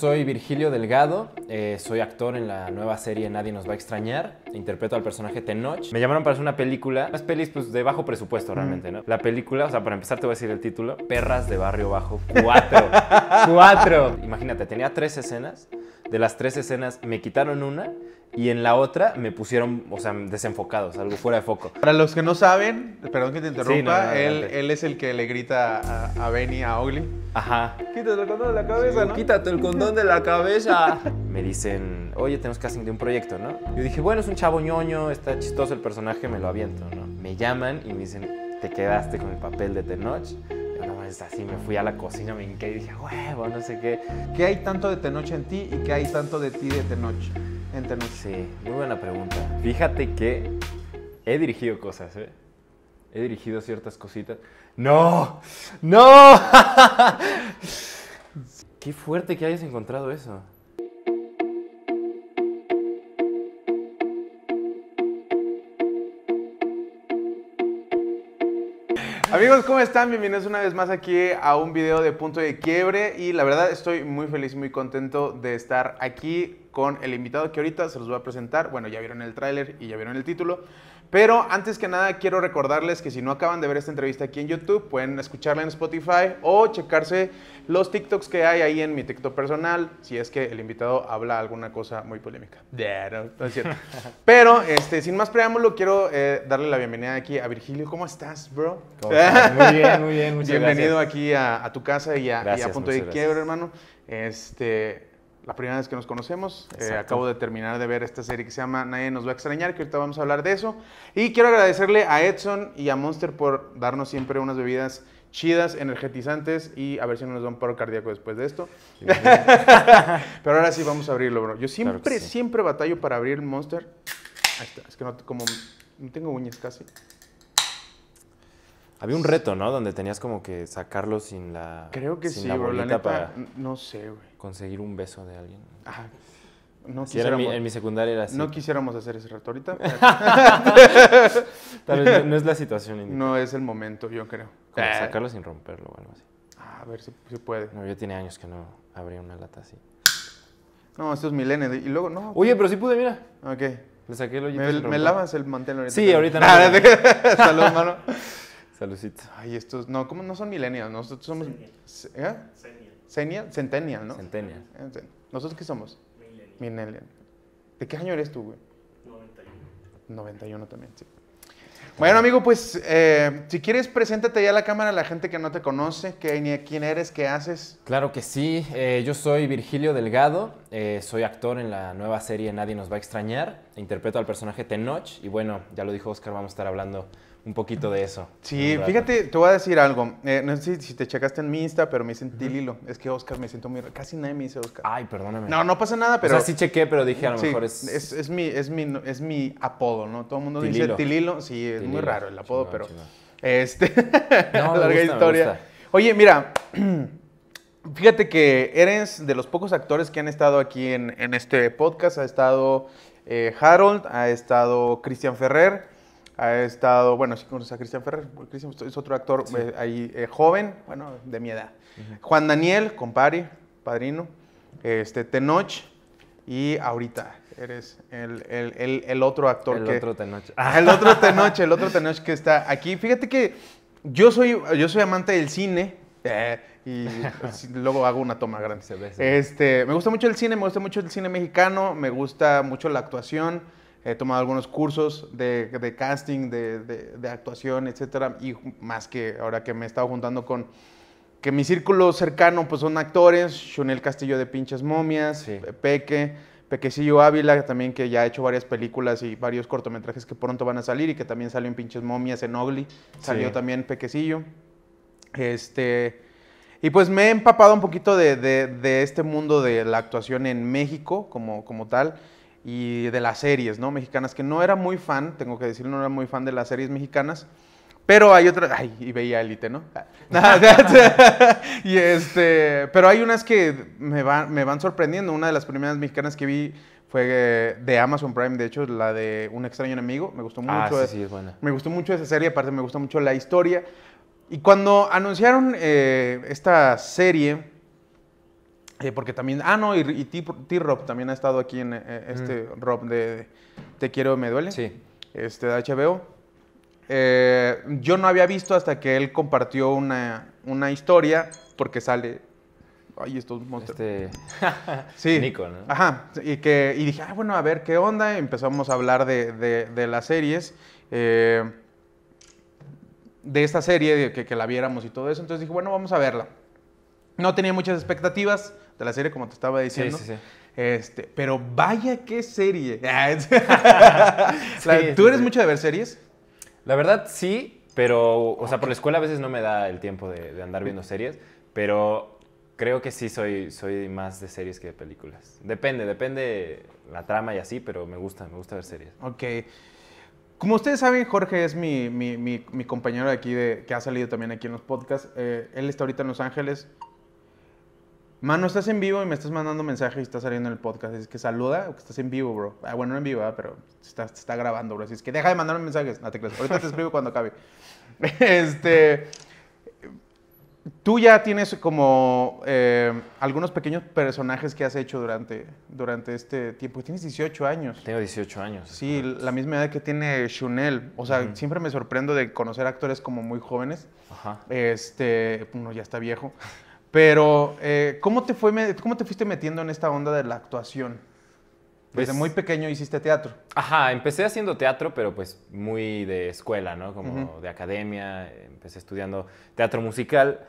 Soy Virgilio Delgado, eh, soy actor en la nueva serie Nadie nos va a extrañar, interpreto al personaje Tenoch. Me llamaron para hacer una película, las pelis pues, de bajo presupuesto realmente, mm. ¿no? La película, o sea, para empezar te voy a decir el título, Perras de Barrio Bajo 4. 4. Imagínate, tenía tres escenas de las tres escenas me quitaron una y en la otra me pusieron, o sea, desenfocados, algo fuera de foco. Para los que no saben, perdón que te interrumpa, él, es el que le grita a, Benny, a Ogly. Ajá. Quítate el condón de la cabeza, ¿no? Quítate el condón de la cabeza. me dicen, oye, tenemos casting de un proyecto, ¿no? Yo dije, bueno, es un chavo ñoño, está chistoso el personaje, me lo aviento, ¿no? Me llaman y me dicen, te quedaste con el papel de Tenoch pues, así me fui a la cocina, me hinqué y dije, huevo, no sé qué. ¿Qué hay tanto de Tenoch en ti y qué hay tanto de ti de Tenoch en Tenoch? Sí, muy buena pregunta. Fíjate que he dirigido cosas, ¿eh? He dirigido ciertas cositas. ¡No! ¡No! qué fuerte que hayas encontrado eso. Amigos, ¿cómo están? Bienvenidos una vez más aquí a un video de Punto de Quiebre y la verdad estoy muy feliz, muy contento de estar aquí con el invitado que ahorita se los voy a presentar. Bueno, ya vieron el tráiler y ya vieron el título, pero antes que nada quiero recordarles que si no acaban de ver esta entrevista aquí en YouTube, pueden escucharla en Spotify o checarse los TikToks que hay ahí en mi TikTok personal, si es que el invitado habla alguna cosa muy polémica. Pero este, sin más preámbulo, quiero eh, darle la bienvenida aquí a Virgilio. ¿Cómo estás, bro? ¿Cómo estás? Muy bien, muy bien, muchas Bienvenido aquí a, tu casa y a, Punto de Quiebre, Quiebra, hermano. Este, la primera vez que nos conocemos. Eh, acabo de terminar de ver esta serie que se llama Nadie nos va a extrañar, que ahorita vamos a hablar de eso. Y quiero agradecerle a Edson y a Monster por darnos siempre unas bebidas chidas, energetizantes y a ver si no nos da un paro cardíaco después de esto. Pero ahora sí vamos a abrirlo, bro. Yo siempre, siempre batallo para abrir Monster. Es que como, no tengo uñas casi. Había un reto, ¿no? Donde tenías como que sacarlo sin la. Creo que sí, la para no sé, güey. Conseguir un beso de alguien. Ah, no si en, mi, secundaria era así. No quisiéramos hacer ese reto ahorita. Tal vez no, es la situación. No es el momento, yo creo. Eh. sacarlo sin romperlo o algo así. Ah, a ver si, puede. No, yo tiene años que no abría una lata así. No, esto es milenio. Y luego, no. Oye, pero sí pude, mira. Ok. Le saqué el hoyito. ¿Me, lavas el mantel ahorita? Sí, ahorita no. Salud, mano. Ay, estos, no, como no son millennials? Nosotros somos... ¿Eh? Senial. Centennial, ¿no? Centennial. Eh, ¿Nosotros qué somos? Millennial. ¿De qué año eres tú, güey? 91. 91 también, sí. Bueno, amigo, pues eh, si quieres, preséntate ya a la cámara a la gente que no te conoce, que, ni quién eres, qué haces. Claro que sí, eh, yo soy Virgilio Delgado, soy actor en la nueva serie Nadie nos va a extrañar, interpreto al personaje Tenoch y bueno, ya lo dijo Oscar, vamos a estar hablando un poquito de eso. Sí, fíjate, te voy a decir algo. Eh, no sé si, te checaste en mi Insta, pero me dicen Tililo. Es que Oscar, me siento muy... Casi nadie me dice Oscar. Ay, perdóname. No, no pasa nada, pero... O sea, sí chequé, pero dije a lo mejor es... es... Es, mi, es, es mi apodo, ¿no? Todo el mundo dice Tililo. Sí, es muy raro el apodo, pero... Este... larga historia. Oye, mira... Fíjate que eres de los pocos actores que han estado aquí en, este podcast. Ha estado eh, Harold, ha estado Cristian Ferrer ha estado, bueno, sí conoces a Cristian Ferrer, Cristian es otro actor eh, ahí eh, joven, bueno, de mi edad. Juan Daniel, compadre, padrino, este, Tenoch y ahorita eres el, el, el, otro actor. El otro Tenoch. Ah, el otro Tenoch, el otro Tenoch que está aquí. Fíjate que yo soy, yo soy amante del cine. Eh, y luego hago una toma grande. Este, me gusta mucho el cine, me gusta mucho el cine mexicano, me gusta mucho la actuación he tomado algunos cursos de, casting, de, de, actuación, etcétera, y más que ahora que me he estado juntando con que mi círculo cercano pues son actores, Shunel Castillo de Pinches Momias, Peque, Pequecillo Ávila también que ya ha hecho varias películas y varios cortometrajes que pronto van a salir y que también salió en Pinches Momias, en Ogly, salió también Pequecillo. Este, y pues me he empapado un poquito de, este mundo de la actuación en México como, como tal y de las series, ¿no? Mexicanas, que no era muy fan, tengo que decir, no era muy fan de las series mexicanas. Pero hay otras, ay, y veía Elite, ¿no? y este, pero hay unas que me, me van sorprendiendo. Una de las primeras mexicanas que vi fue eh, de Amazon Prime, de hecho, la de Un extraño enemigo. Me gustó ah, mucho. Ah, sí, sí, es buena. Me gustó mucho esa serie, aparte me gustó mucho la historia. Y cuando anunciaron eh, esta serie, eh, porque también, ah, no, y, T-Rob también ha estado aquí en eh, este mm. Rob de, Te quiero, me duele. Sí. Este, de HBO. Eh, yo no había visto hasta que él compartió una, historia porque sale. Ay, estos monstruos. Este... sí. Nico, ¿no? Ajá. Y, que, y dije, ah, bueno, a ver qué onda. Empezamos a hablar de, las series. de esta serie, de que la viéramos y todo eso. Entonces dije, bueno, vamos a verla. No tenía muchas expectativas, de la serie, como te estaba diciendo. Sí, sí, sí. Este, pero vaya qué serie. Ah, ¿Tú eres mucho de ver series? La verdad sí, pero, o sea, por la escuela a veces no me da el tiempo de, andar viendo series, pero creo que sí soy, soy más de series que de películas. Depende, depende la trama y así, pero me gusta, me gusta ver series. Ok. Como ustedes saben, Jorge es mi, compañero aquí, de, que ha salido también aquí en los podcasts. Eh, él está ahorita en Los Ángeles, Mano, estás en vivo y me estás mandando mensajes y estás saliendo en el podcast. Es que saluda o que estás en vivo, bro. Ah, bueno, no en vivo, ah, pero está, grabando, bro. Así es que deja de mandarme mensajes. No te Ahorita te escribo cuando acabe. Este. Tú ya tienes como eh, algunos pequeños personajes que has hecho durante, durante este tiempo. Tienes 18 años. Tengo 18 años. Sí, la misma edad que tiene Shunel. O sea, siempre me sorprendo de conocer actores como muy jóvenes. Ajá. Este, uno ya está viejo. Pero, eh, ¿cómo, te fue, ¿cómo te fuiste metiendo en esta onda de la actuación? Desde pues muy pequeño hiciste teatro. Ajá, empecé haciendo teatro, pero pues muy de escuela, ¿no? Como de academia, empecé estudiando teatro musical.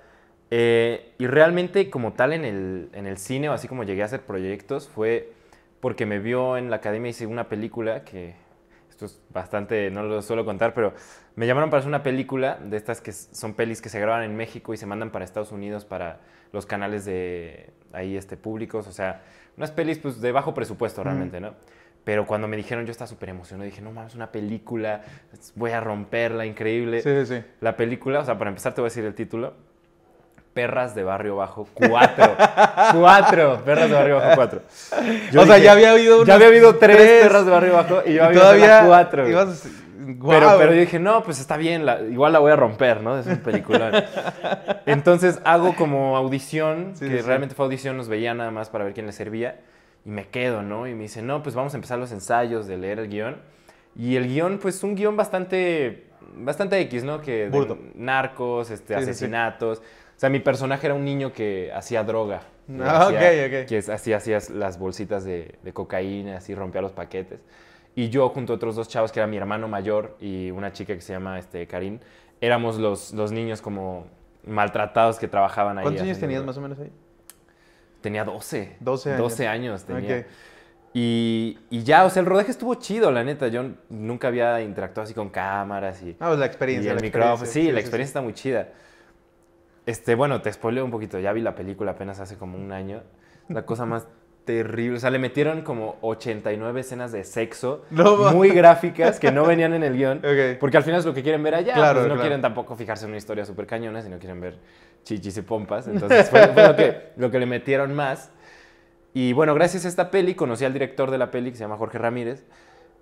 Eh, y realmente como tal en el, en el cine, o así como llegué a hacer proyectos, fue porque me vio en la academia, y hice una película que es bastante, no lo suelo contar, pero me llamaron para hacer una película de estas que son pelis que se graban en México y se mandan para Estados Unidos para los canales de ahí este, públicos, o sea, unas pelis pues, de bajo presupuesto realmente, ¿no? Pero cuando me dijeron, yo estaba súper emocionado. Dije, no mames, una película, voy a romperla, increíble. Sí, sí, sí. La película, o sea, para empezar te voy a decir el título. Perras de Barrio Bajo 4. 4. Perras de Barrio Bajo 4. o sea, ya había habido 3 Perras de Barrio Bajo y yo había todavía pero, yo dije, no, pues está bien, igual la voy a romper, ¿no? Es un peliculón Entonces hago como audición, que realmente fue audición, nos veía nada más para ver quién le servía. Y me quedo, ¿no? Y me dice, no, pues vamos a empezar los ensayos de leer el guión. Y el guión, pues un guión bastante, bastante X, ¿no? Que narcos, este, asesinatos. O sea, mi personaje era un niño que hacía droga. Ah, hacía, ok. Que hacía, hacía las bolsitas de, cocaína, así rompía los paquetes. Y yo, junto a otros dos chavos, que era mi hermano mayor y una chica que se llama este, Karin, éramos los, los niños como maltratados que trabajaban ahí. ¿Cuántos años tenías más o menos ahí? Tenía 12. 12 años. 12 años tenía. Okay. Y, y, ya, o sea, el rodaje estuvo chido, la neta. Yo nunca había interactuado así con cámaras y. Ah, pues la experiencia. el micrófono. Sí, la experiencia está muy chida. Este, bueno, te spoileo un poquito. Ya vi la película apenas hace como un año. La cosa más terrible. O sea, le metieron como 89 escenas de sexo no, muy gráficas que no venían en el guión. Porque al final es lo que quieren ver allá. Claro, pues no quieren tampoco fijarse en una historia súper cañona, sino quieren ver chichis y pompas. Entonces fue, lo, que, lo que le metieron más. Y bueno, gracias a esta peli conocí al director de la peli, que se llama Jorge Ramírez.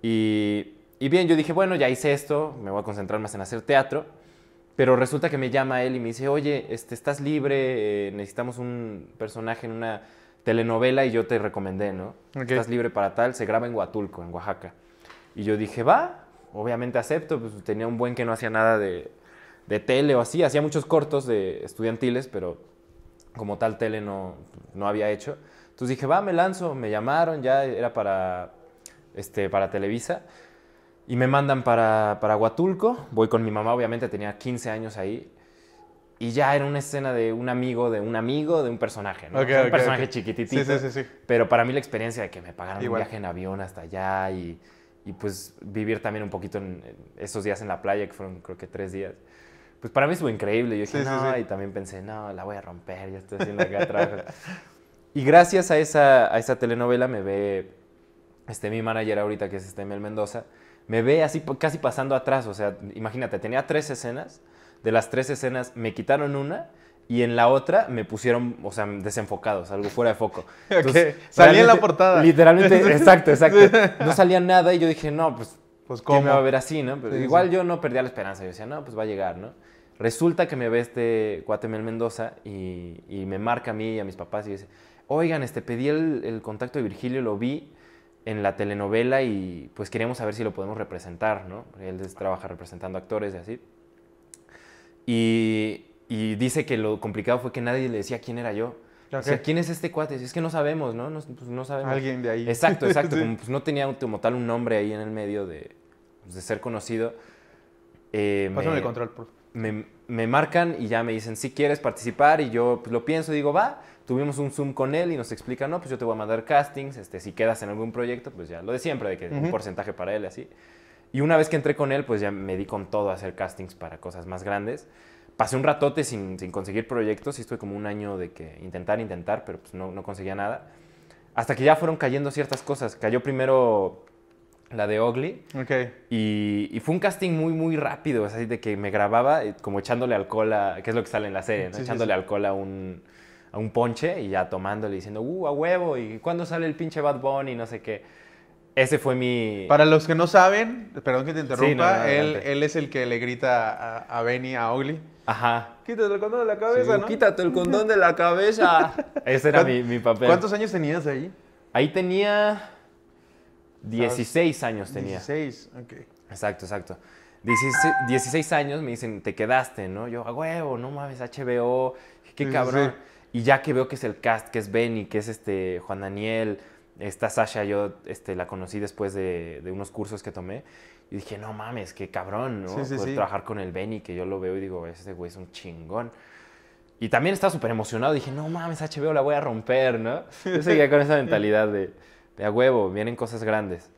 Y, y bien, yo dije, bueno, ya hice esto, me voy a concentrar más en hacer teatro. Pero resulta que me llama él y me dice, oye, este, estás libre, eh, necesitamos un personaje en una telenovela y yo te recomendé, ¿no? Estás libre para tal, se graba en Huatulco, en Oaxaca. Y yo dije, va, obviamente acepto, pues tenía un buen que no hacía nada de, de tele o así, hacía muchos cortos de estudiantiles, pero como tal tele no, no había hecho. Entonces dije, va, me lanzo, me llamaron, ya era para, este, para Televisa. Y me mandan para, para Huatulco, voy con mi mamá, obviamente tenía 15 años ahí, y ya era una escena de un amigo, de un amigo, de un personaje, ¿no? un personaje chiquititito. Sí, sí, sí, pero para mí la experiencia de que me pagaron un viaje en avión hasta allá y, y pues vivir también un poquito en, esos días en la playa, que fueron creo que tres días, pues para mí estuvo increíble. Yo dije, no, y también pensé, no, la voy a romper, ya estoy haciendo acá trabajo. y gracias a esa, a esa telenovela me ve este, mi manager ahorita, que es este Mel Mendoza, me ve así casi pasando atrás. O sea, imagínate, tenía tres escenas. De las tres escenas me quitaron una y en la otra me pusieron, o sea, desenfocados, algo fuera de foco. Salía en la portada. Literalmente, exacto, exacto. No salía nada y yo dije, no, pues, pues ¿cómo? ¿qué me va a ver así, no? Pero igual yo no perdía la esperanza. Yo decía, no, pues va a llegar, ¿no? Resulta que me ve este cuate Cuatemel Mendoza y, me marca a mí y a mis papás y dice, oigan, este, pedí el, el contacto de Virgilio, lo vi en la telenovela y pues queríamos saber si lo podemos representar, ¿no? Él trabaja representando actores y así. Y, dice que lo complicado fue que nadie le decía quién era yo. o sea, ¿quién es este cuate? Es que no sabemos, ¿no? Pues, no, sabemos. Alguien de ahí. Exacto, exacto. como, pues, no tenía como tal un nombre ahí en el medio de, pues, de ser conocido. Eh, Pásame el control, por me, me, marcan y ya me dicen, si quieres participar, y yo pues, lo pienso, y digo, va tuvimos un Zoom con él y nos explica, no, pues yo te voy a mandar castings, este, si quedas en algún proyecto, pues ya, lo de siempre, de que un porcentaje para él, así. Y una vez que entré con él, pues ya me di con todo a hacer castings para cosas más grandes. Pasé un ratote sin, sin conseguir proyectos y estuve como un año de que intentar, intentar, pero pues no, no conseguía nada. Hasta que ya fueron cayendo ciertas cosas. Cayó primero la de Ogly. Ok. Y, fue un casting muy, muy rápido, Es así de que me grababa eh, como echándole alcohol a, que es lo que sale en la serie, ¿no? echándole alcohol a un, a un ponche y ya tomándole diciendo, uh, a huevo, ¿y cuándo sale el pinche Bad Bunny? No sé qué. Ese fue mi... Para los que no saben, perdón que te interrumpa, él, él, es el que le grita a, a Benny, a Ogly. Ajá. Quítate el condón de la cabeza, ¿no? Quítate el condón de la cabeza. Ese era mi, mi, papel. ¿Cuántos años tenías ahí? Ahí tenía... 16 años tenía. 16, ok. Exacto, exacto. 16, años me dicen, te quedaste, ¿no? Yo, a huevo, no mames, HBO, qué cabrón. Y ya que veo que es el cast, que es Benny, que es este Juan Daniel, esta Sasha, yo este, la conocí después de, unos cursos que tomé. Y dije, no mames, qué cabrón, ¿no? trabajar con el Benny, que yo lo veo y digo, ese güey es un chingón. Y también estaba súper emocionado. Dije, no mames, HBO la voy a romper, ¿no? Yo seguía con esa mentalidad de, de a huevo, vienen cosas grandes.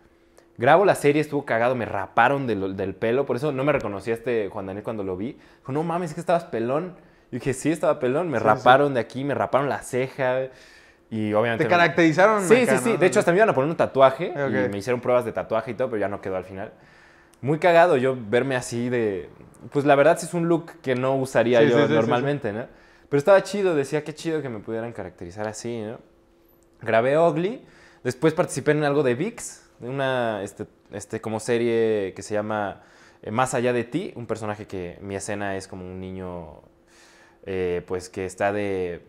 Grabo la serie, estuvo cagado, me raparon del, del pelo. Por eso no me reconocía este Juan Daniel cuando lo vi. Dijo, no mames, es que estabas pelón. Y dije, sí, estaba pelón. Me raparon de aquí, me raparon la ceja. Y obviamente. ¿Te caracterizaron? Sí, sí, sí. De hecho, hasta me iban a poner un tatuaje. me hicieron pruebas de tatuaje y todo, pero ya no quedó al final. Muy cagado yo verme así de. Pues la verdad sí es un look que no usaría yo normalmente, ¿no? Pero estaba chido, decía qué chido que me pudieran caracterizar así, ¿no? Grabé ugly Después participé en algo de VIX, de una este, este como serie que se llama eh, Más allá de ti, un personaje que mi escena es como un niño eh, pues que está de,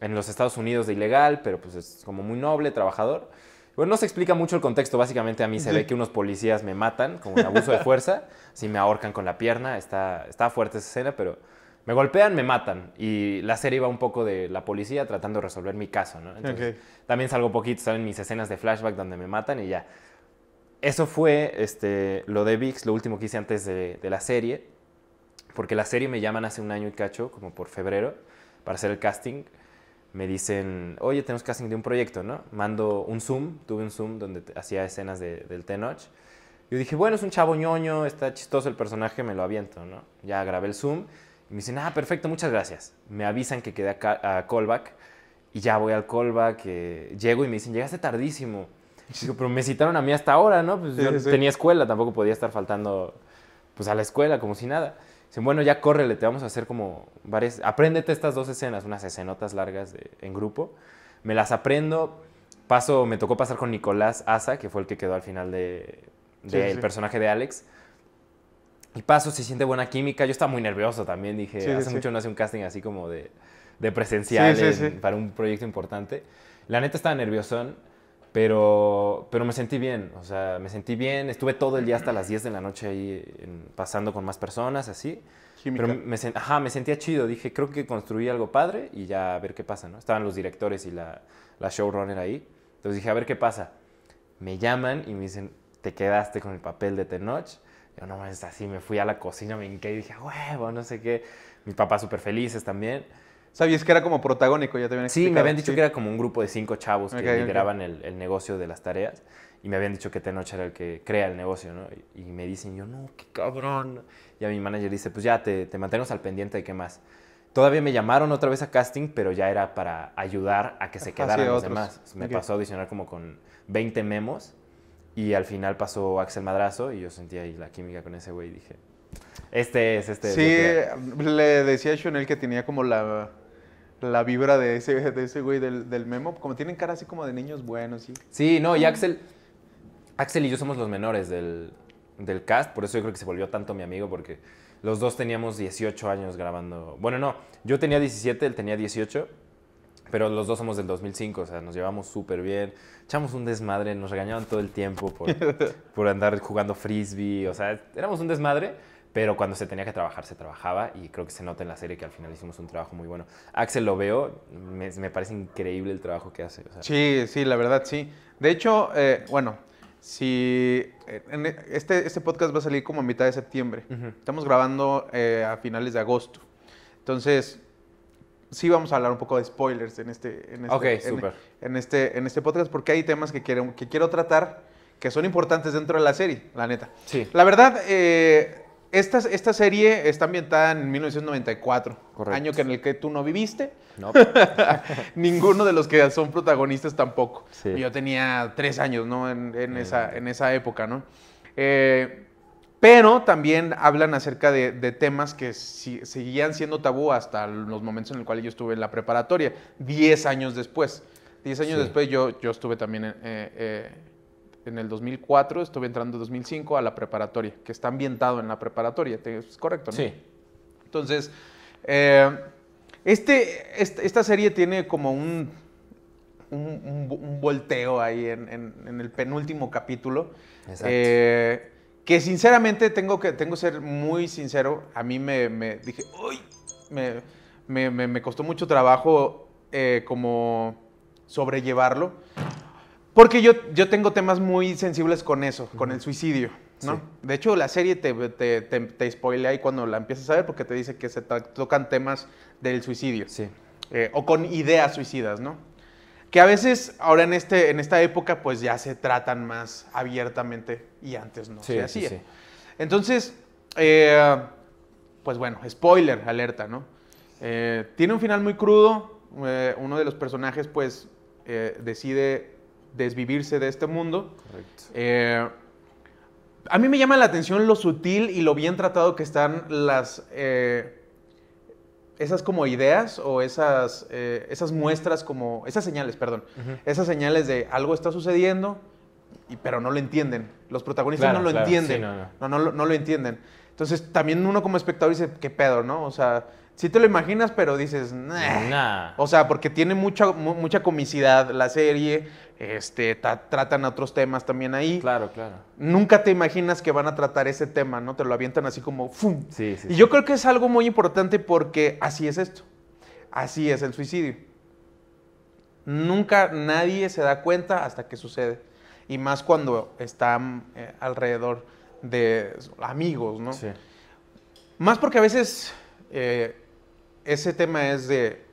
en los Estados Unidos de ilegal, pero pues es como muy noble, trabajador. Bueno, no se explica mucho el contexto. Básicamente a mí se ve que unos policías me matan con un abuso de fuerza. si me ahorcan con la pierna. Está, está fuerte esa escena, pero me golpean, me matan. Y la serie va un poco de la policía tratando de resolver mi caso, ¿no? Entonces, también salgo poquito, salen mis escenas de flashback donde me matan y ya. Eso fue este, lo de VIX, lo último que hice antes de, de la serie porque la serie me llaman hace un año y cacho, como por febrero, para hacer el casting. Me dicen, oye, tenemos casting de un proyecto, ¿no? Mando un Zoom, tuve un Zoom donde hacía escenas del Tenoch. Yo dije, bueno, es un chavo ñoño, está chistoso el personaje, me lo aviento, ¿no? Ya grabé el Zoom. Y me dicen, ah, perfecto, muchas gracias. Me avisan que quedé a, callback. Y ya voy al callback, llego y me dicen, llegaste tardísimo. Digo, pero me citaron a mí hasta ahora, ¿no? Pues yo tenía escuela, tampoco podía estar faltando pues a la escuela como si nada bueno, ya córrele, te vamos a hacer como varias... Apréndete estas dos escenas, unas escenotas largas en grupo. Me las aprendo. Paso, me tocó pasar con Nicolás Asa, que fue el que quedó al final del de, personaje de Alex. Y paso, se siente buena química. Yo estaba muy nervioso también, dije, hace mucho no hace un casting así como de, de presencial para un proyecto importante. La neta estaba nerviosón. Pero, pero me sentí bien, o sea, me sentí bien. Estuve todo el día hasta las 10 de la noche ahí pasando con más personas, así. Pero me, ajá, me sentía chido. Dije, creo que construí algo padre y ya a ver qué pasa, ¿no? Estaban los directores y la, la showrunner ahí. Entonces dije, a ver qué pasa. Me llaman y me dicen, te quedaste con el papel de Tenoch. Yo, no, es así. Me fui a la cocina, me hinqué y dije, huevo, no sé qué. Mis papás súper felices también. Sabías que era como protagónico, ya te habían explicado. Sí, me habían dicho que era como un grupo de cinco chavos que lideraban el, negocio de las tareas y me habían dicho que Tenoch era el que crea el negocio, ¿no? Y, me dicen, yo, no, qué cabrón. Y a mi manager dice, pues ya, te, te mantenemos al pendiente de qué más. Todavía me llamaron otra vez a casting, pero ya era para ayudar a que se quedaran los demás. Me pasó a audicionar como con 20 memos y al final pasó Axel Madrazo y yo sentía ahí la química con ese güey y dije, este es, este Sí, le decía a Chanel que tenía como la la vibra de ese, de güey del, memo. Como tienen cara así como de niños buenos. Sí, sí no, y Axel. Axel y yo somos los menores del, cast, por eso yo creo que se volvió tanto mi amigo, porque los dos teníamos 18 años grabando. Bueno, no, yo tenía 17, él tenía 18, pero los dos somos del 2005, o sea, nos llevamos súper bien, echamos un desmadre, nos regañaban todo el tiempo por, por andar jugando frisbee, o sea, éramos un desmadre, pero cuando se tenía que trabajar, se trabajaba y creo que se nota en la serie que al final hicimos un trabajo muy bueno. Axel lo veo, me, parece increíble el trabajo que hace. Sí, sí, la verdad, sí. De hecho, eh, bueno, si eh, este, este podcast va a salir como a mitad de septiembre, estamos grabando eh, a finales de agosto. Entonces, sí vamos a hablar un poco de spoilers en este, este en este, en, este, podcast porque hay temas que quiero, que quiero tratar que son importantes dentro de la serie, la neta. Sí. La verdad, eh, esta, esta serie está ambientada en 1994, año que en el que tú no viviste. Ninguno de los que son protagonistas tampoco. Yo tenía tres años, ¿no? En, esa, en esa época, ¿no? Eh, pero también hablan acerca de, temas que seguían siendo tabú hasta los momentos en los cuales yo estuve en la preparatoria, diez años después. Diez años después yo, yo estuve también en... Eh, eh, en el 2004, estuve entrando en 2005 a la preparatoria, que está ambientado en la preparatoria, es correcto, ¿no? Sí. Entonces, eh, este, esta serie tiene como un, un, volteo ahí en, el penúltimo capítulo. Exacto. Eh, que sinceramente tengo que, tengo ser muy sincero, a mí me, dije, uy, me, costó mucho trabajo eh, como sobrellevarlo porque yo, yo tengo temas muy sensibles con eso, con el suicidio, ¿no? De hecho, la serie te, te, ahí cuando la empiezas a ver porque te dice que se tocan temas del suicidio. Sí. Eh, o con ideas suicidas, ¿no? Que a veces, ahora en, este, en esta época, pues ya se tratan más abiertamente y antes no se hacía. Sí, Entonces, eh, pues bueno, spoiler, alerta, ¿no? Eh, tiene un final muy crudo. uno de los personajes, pues, decide desvivirse de este mundo. Eh, a mí me llama la atención lo sutil y lo bien tratado que están las... Eh, esas como ideas o esas, eh, esas muestras como... Esas señales, perdón. Esas señales de algo está sucediendo, y, pero no lo entienden. Los protagonistas no lo entienden. no, no. lo entienden. Entonces también uno como espectador dice, qué pedo, ¿no? O sea, sí te lo imaginas, pero dices, nah. O sea, porque tiene mucha, mucha comicidad la serie, este, tratan otros temas también ahí. Claro, claro. Nunca te imaginas que van a tratar ese tema, ¿no? Te lo avientan así como ¡fum! y yo creo que es algo muy importante porque así es esto. Así es el suicidio. Nunca nadie se da cuenta hasta que sucede. Y más cuando están eh, alrededor de amigos, ¿no? Sí. Más porque a veces eh, ese tema es de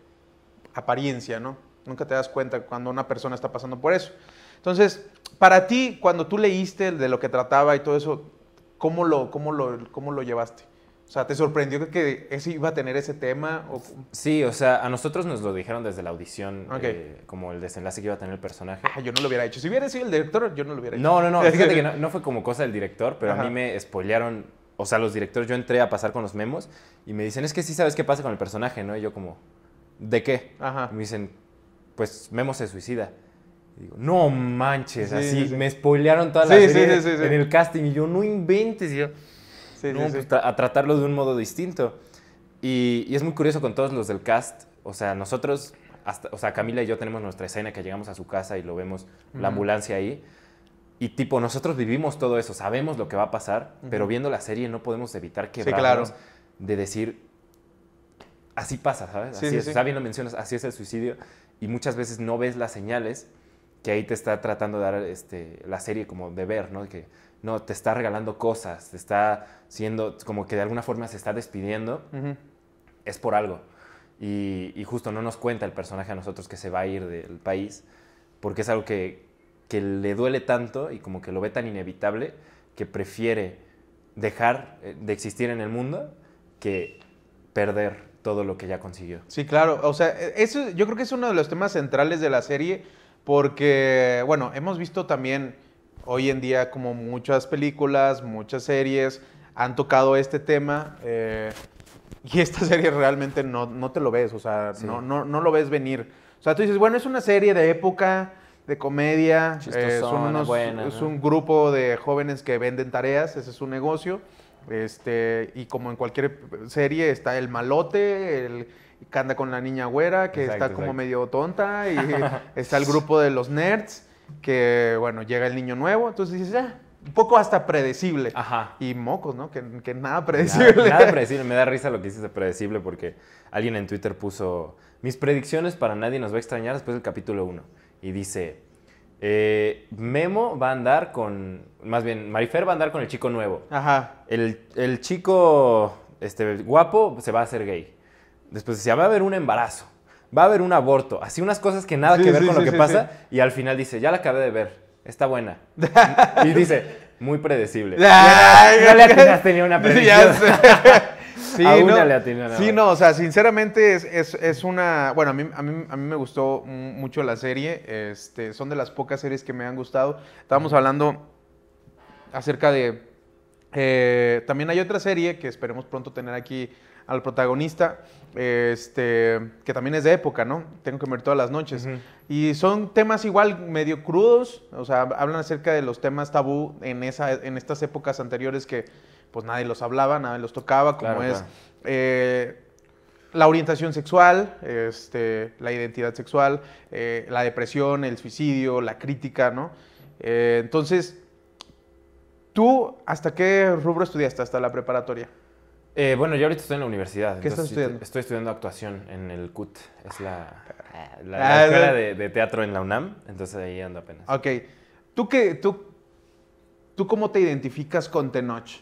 apariencia, ¿no? nunca te das cuenta cuando una persona está pasando por eso. Entonces, para ti, cuando tú leíste de lo que trataba y todo eso, ¿cómo lo, cómo lo, lo llevaste? O sea, ¿te sorprendió que, ese iba a tener ese tema? Sí, o sea, a nosotros nos lo dijeron desde la audición, eh, como el desenlace que iba a tener el personaje. Ah, yo no lo hubiera hecho. Si hubiera sido el director, yo no lo hubiera hecho. No, no, no. Fíjate que no, fue como cosa del director, pero a mí me spoilearon. O sea, los directores, yo entré a pasar con los memos y me dicen, es que sí sabes qué pasa con el personaje, ¿no? Y yo como, ¿de qué? Ajá. me dicen, pues Memo se suicida. no manches, así, me spoilearon toda la serie en el casting y yo, no inventes, yo, pues, a tratarlo de un modo distinto. Y, es muy curioso con todos los del cast, o sea, nosotros, hasta, o sea, Camila y yo tenemos nuestra escena que llegamos a su casa y lo vemos, la ambulancia ahí, y tipo, nosotros vivimos todo eso, sabemos lo que va a pasar, pero viendo la serie no podemos evitar que claro. de decir, así pasa, ¿sabes? bien lo mencionas, así es el suicidio y muchas veces no ves las señales que ahí te está tratando de dar este, la serie como de ver, ¿no? Que no, te está regalando cosas, te está siendo, como que de alguna forma se está despidiendo, es por algo. Y, justo no nos cuenta el personaje a nosotros que se va a ir del país, porque es algo que, que le duele tanto y como que lo ve tan inevitable que prefiere dejar eh, de existir en el mundo que perder todo lo que ya consiguió. Sí, claro. O sea, e, eso yo creo que es uno de los temas centrales de la serie porque, bueno, hemos visto también hoy en día como muchas películas, muchas series han tocado este tema eh, y esta serie realmente no, no, te lo ves, o sea, no, no, no lo ves venir. O sea, tú dices, bueno, es una serie de época, de comedia, eh, son unos, buena, es un grupo de jóvenes que venden tareas, ese es su negocio. Este, y como en cualquier serie está el malote, el que anda con la niña güera, que está como medio tonta, y está el grupo de los nerds, que bueno, llega el niño nuevo, entonces dices, ah, un poco hasta predecible. Ajá. Y mocos, ¿no? Que, nada predecible. Nada, predecible. Me da risa lo que dices de predecible porque alguien en Twitter puso, mis predicciones para nadie nos va a extrañar después del capítulo 1. Y dice, eh, Memo va a andar con. Más bien, Marifer va a andar con el chico nuevo. Ajá. El, chico este, guapo se va a hacer gay. Después decía, va a haber un embarazo, va a haber un aborto, así unas cosas que nada que ver con lo que pasa. Y al final dice, ya la acabé de ver, está buena. y dice, muy predecible. no, le atinaste ni una predicción. Sí, no, o sea, sinceramente es, una... Bueno, a mí, me gustó mucho la serie. Este, son de las pocas series que me han gustado. Estábamos hablando acerca de... Eh, también hay otra serie que esperemos pronto tener aquí al protagonista, este, que también es de época, ¿no? Tengo que ver todas las noches. Y son temas igual medio crudos, o sea, hablan acerca de los temas tabú en, esa, en estas épocas anteriores que, pues nadie los hablaba, nadie los tocaba, como es eh, la orientación sexual, este, la identidad sexual, eh, la depresión, el suicidio, la crítica, ¿no? Eh, entonces, ¿tú hasta qué rubro estudiaste hasta la preparatoria? bueno, yo ahorita estoy en la universidad. ¿Qué estás estudiando? Estoy estudiando actuación en el CUT. Es la, ah, escuela de, teatro en la UNAM. Entonces ahí ando apenas. Ok. ¿Tú, qué, tú, ¿Tú cómo te identificas con Tenoch?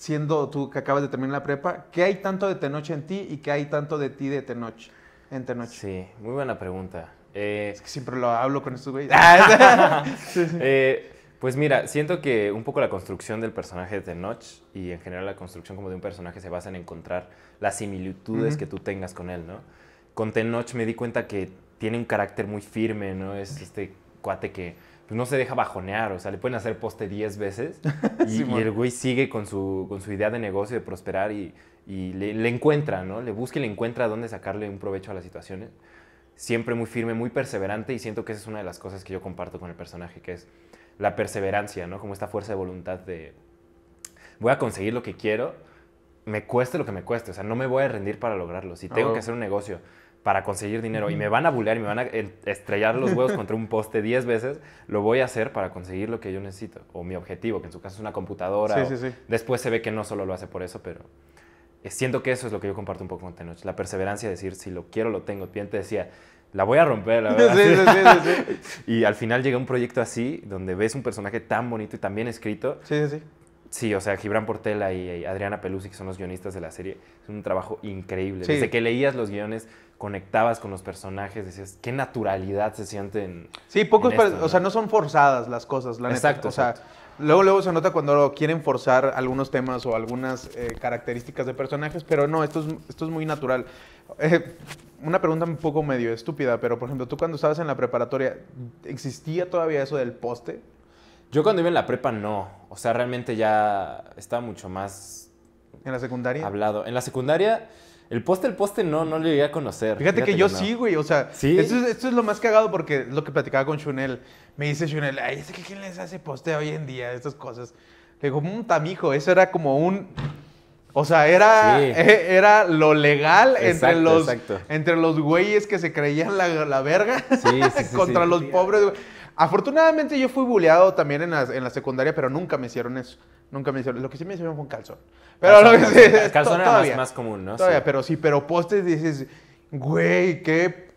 siendo tú que acabas de terminar la prepa, ¿qué hay tanto de Tenoch en ti y qué hay tanto de ti de Tenoch en Tenoch? Sí, muy buena pregunta. Eh, es que siempre lo hablo con estos güeyes. Ah, eh, pues mira, siento que un poco la construcción del personaje de Tenoch y en general la construcción como de un personaje se basa en encontrar las similitudes que tú tengas con él, ¿no? Con Tenoch me di cuenta que tiene un carácter muy firme, ¿no? Es este cuate que pues, no se deja bajonear, o sea, le pueden hacer poste 10 veces y, el güey sigue con su, con su, idea de negocio, de prosperar y, y le, encuentra, ¿no? Le busca y le encuentra dónde sacarle un provecho a las situaciones. Siempre muy firme, muy perseverante y siento que esa es una de las cosas que yo comparto con el personaje, que es la perseverancia, ¿no? Como esta fuerza de voluntad de voy a conseguir lo que quiero, me cueste lo que me cueste, o sea, no me voy a rendir para lograrlo. Si tengo ah, que hacer un negocio, para conseguir dinero y me van a bulear y me van a estrellar los huevos contra un poste 10 veces, lo voy a hacer para conseguir lo que yo necesito o mi objetivo, que en su caso es una computadora. Después se ve que no solo lo hace por eso, pero eh, siento que eso es lo que yo comparto un poco con Tenoch, la perseverancia de decir, si lo quiero, lo tengo. Bien te decía, la voy a romper, la verdad. y al final llega un proyecto así, donde ves un personaje tan bonito y tan bien escrito. Sí, sí, sí Sí, o sea, Gibran Portela y Adriana Pelusi, que son los guionistas de la serie, es un trabajo increíble. Desde que leías los guiones, conectabas con los personajes, decías, qué naturalidad se sienten. Sí, pocos, o sea, no son forzadas las cosas, la exacto, O sea, Luego, luego se nota cuando quieren forzar algunos temas o algunas eh, características de personajes, pero no, esto es, esto es muy natural. Eh, una pregunta un poco medio estúpida, pero por ejemplo, tú cuando estabas en la preparatoria, ¿existía todavía eso del poste? Yo cuando iba en la prepa no. O sea, realmente ya estaba mucho más... ¿En la secundaria? Hablado. En la secundaria... El poste, el poste no, no lo llegué a conocer. Fíjate, que, yo sí, güey. O sea, esto, es, lo más cagado porque es lo que platicaba con Chunel. Me dice Chunel, ay, ¿es que quién les hace poste hoy en día? Estas cosas. Le digo, un mm, tamijo. Eso era como un... O sea, era, era lo legal entre, los, entre los güeyes que se creían la, la verga contra los pobres. Güey. Afortunadamente yo fui buleado también en la, secundaria, pero nunca me hicieron eso. Nunca me hicieron. Lo que sí me hicieron fue un calzón. Pero calzón, lo que sí, calzón, era más, común, ¿no? Todavía, pero sí, pero postes dices, güey, qué,